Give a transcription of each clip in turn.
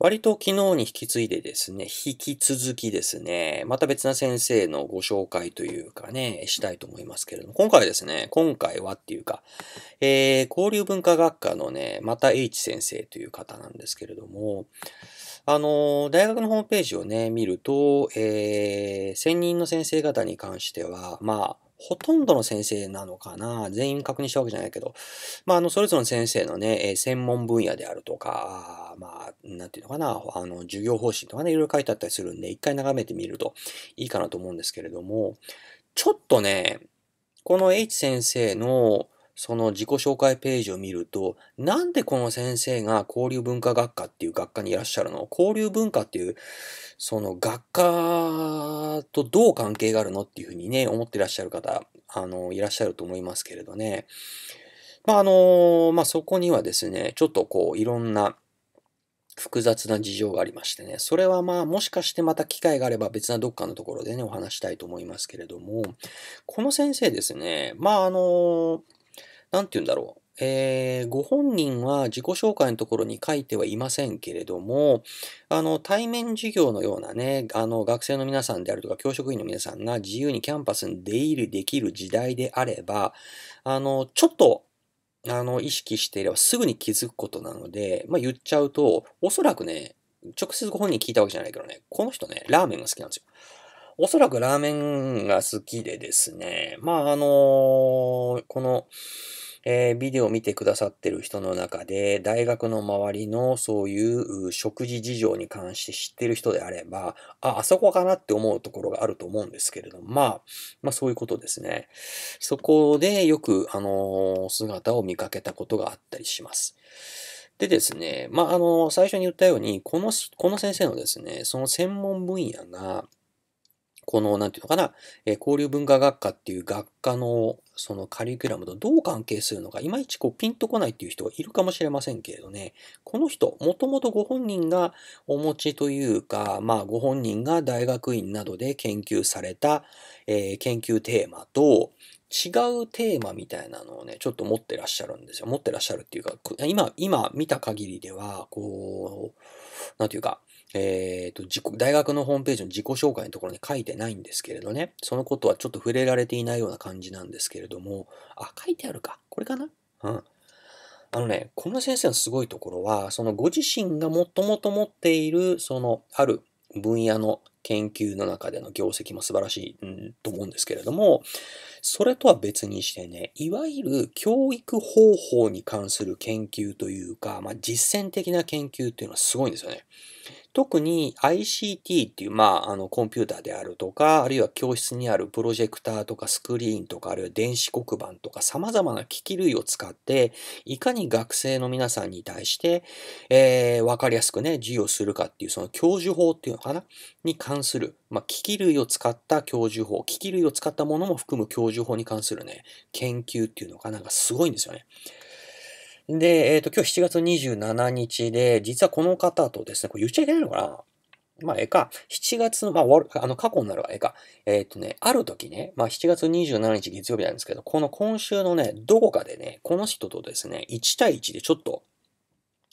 割と昨日に引き継いでですね、引き続きですね、また別な先生のご紹介というかね、したいと思いますけれども、今回はですね、今回はっていうか、えー、交流文化学科のね、また H 先生という方なんですけれども、あの、大学のホームページをね、見ると、えー、専任の先生方に関しては、まあ、ほとんどの先生なのかな全員確認したわけじゃないけど、まあ、あの、それぞれの先生のね、え専門分野であるとか、まあ、なんていうのかな、あの、授業方針とかね、いろいろ書いてあったりするんで、一回眺めてみるといいかなと思うんですけれども、ちょっとね、この H 先生の、その自己紹介ページを見ると、なんでこの先生が交流文化学科っていう学科にいらっしゃるの交流文化っていう、その学科とどう関係があるのっていうふうにね、思ってらっしゃる方、あの、いらっしゃると思いますけれどね。まあ、あの、まあ、そこにはですね、ちょっとこう、いろんな、複雑な事情がありましてね、それはまあもしかしてまた機会があれば別などっかのところでね、お話したいと思いますけれども、この先生ですね、まああの、なんて言うんだろう。えー、ご本人は自己紹介のところに書いてはいませんけれども、あの、対面授業のようなね、あの、学生の皆さんであるとか、教職員の皆さんが自由にキャンパスに出入りできる時代であれば、あの、ちょっと、あの、意識していればすぐに気づくことなので、まあ、言っちゃうと、おそらくね、直接ご本人聞いたわけじゃないけどね、この人ね、ラーメンが好きなんですよ。おそらくラーメンが好きでですね、まあ、あのー、この、えー、ビデオを見てくださってる人の中で、大学の周りのそういう食事事情に関して知ってる人であれば、あ、あそこかなって思うところがあると思うんですけれども、まあ、まあそういうことですね。そこでよく、あの姿を見かけたことがあったりします。でですね、まあ、あの、最初に言ったように、この、この先生のですね、その専門分野が、この、なんていうのかな、え交流文化学科っていう学科のそのカリキュラムとどう関係するのか、いまいちこうピンとこないっていう人がいるかもしれませんけれどね、この人、もともとご本人がお持ちというか、まあご本人が大学院などで研究された、えー、研究テーマと、違うテーマみたいなのをね、ちょっと持ってらっしゃるんですよ。持ってらっしゃるっていうか、今、今見た限りでは、こう、なんていうか、えーと、大学のホームページの自己紹介のところに書いてないんですけれどね、そのことはちょっと触れられていないような感じなんですけれども、あ、書いてあるか。これかなうん。あのね、小の先生のすごいところは、そのご自身がもともと持っている、そのある分野の研究の中での業績も素晴らしい、うん、と思うんですけれども、それとは別にしてね、いわゆる教育方法に関する研究というか、まあ、実践的な研究っていうのはすごいんですよね。特に ICT っていう、まあ、あの、コンピューターであるとか、あるいは教室にあるプロジェクターとかスクリーンとか、あるいは電子黒板とか、様々な機器類を使って、いかに学生の皆さんに対して、えー、かりやすくね、授業するかっていう、その教授法っていうのかなに関するまあ、機器類を使った教授法、機器類を使ったものも含む教授法に関するね、研究っていうのかなんかすごいんですよね。で、えっ、ー、と、今日7月27日で、実はこの方とですね、これ言っちゃいけないのかなまあ、ええか、7月の、まあ、あの、過去になるわ、ええか。えっ、ー、とね、ある時ね、まあ、7月27日月曜日なんですけど、この今週のね、どこかでね、この人とですね、1対1でちょっと、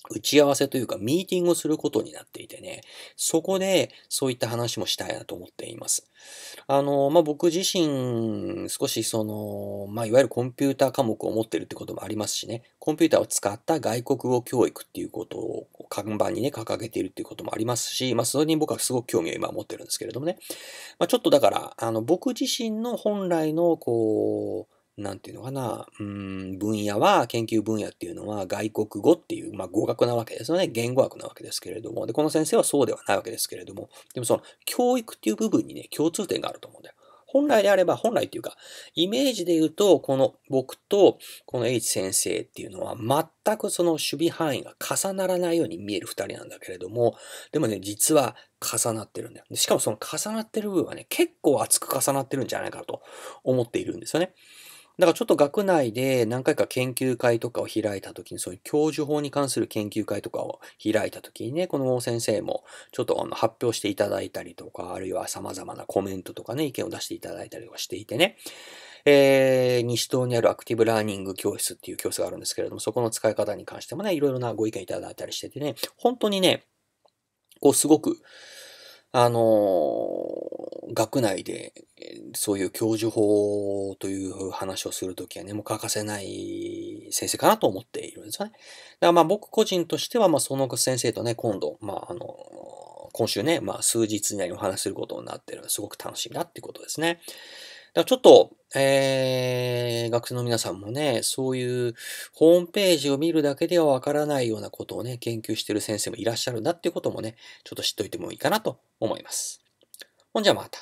打ち合わせというかミーティングをすることになっていてね、そこでそういった話もしたいなと思っています。あの、まあ、僕自身少しその、まあ、いわゆるコンピューター科目を持ってるってこともありますしね、コンピューターを使った外国語教育っていうことを看板にね、掲げているっていうこともありますし、まあ、それに僕はすごく興味を今持ってるんですけれどもね、まあ、ちょっとだから、あの、僕自身の本来のこう、なんていうのかな、うん、分野は、研究分野っていうのは外国語っていう、まあ語学なわけですよね。言語学なわけですけれども。で、この先生はそうではないわけですけれども、でもその教育っていう部分にね、共通点があると思うんだよ。本来であれば、本来っていうか、イメージで言うと、この僕とこの H 先生っていうのは、全くその守備範囲が重ならないように見える二人なんだけれども、でもね、実は重なってるんだよ。しかもその重なってる部分はね、結構厚く重なってるんじゃないかと思っているんですよね。だからちょっと学内で何回か研究会とかを開いた時に、そういう教授法に関する研究会とかを開いた時にね、この先生もちょっとあの発表していただいたりとか、あるいは様々なコメントとかね、意見を出していただいたりとかしていてね、えー、西東にあるアクティブラーニング教室っていう教室があるんですけれども、そこの使い方に関してもね、いろいろなご意見いただいたりしててね、本当にね、こうすごく、あのー、学内でそういう教授法という話をするときはね、もう欠かせない先生かなと思っているんですよね。だからまあ僕個人としては、まあその先生とね、今度、まああの、今週ね、まあ数日以内にお話しすることになっているのはすごく楽しみだっていうことですね。だからちょっと、えー、学生の皆さんもね、そういうホームページを見るだけではわからないようなことをね、研究している先生もいらっしゃるなっていうこともね、ちょっと知っておいてもいいかなと思います。ほんじゃまた。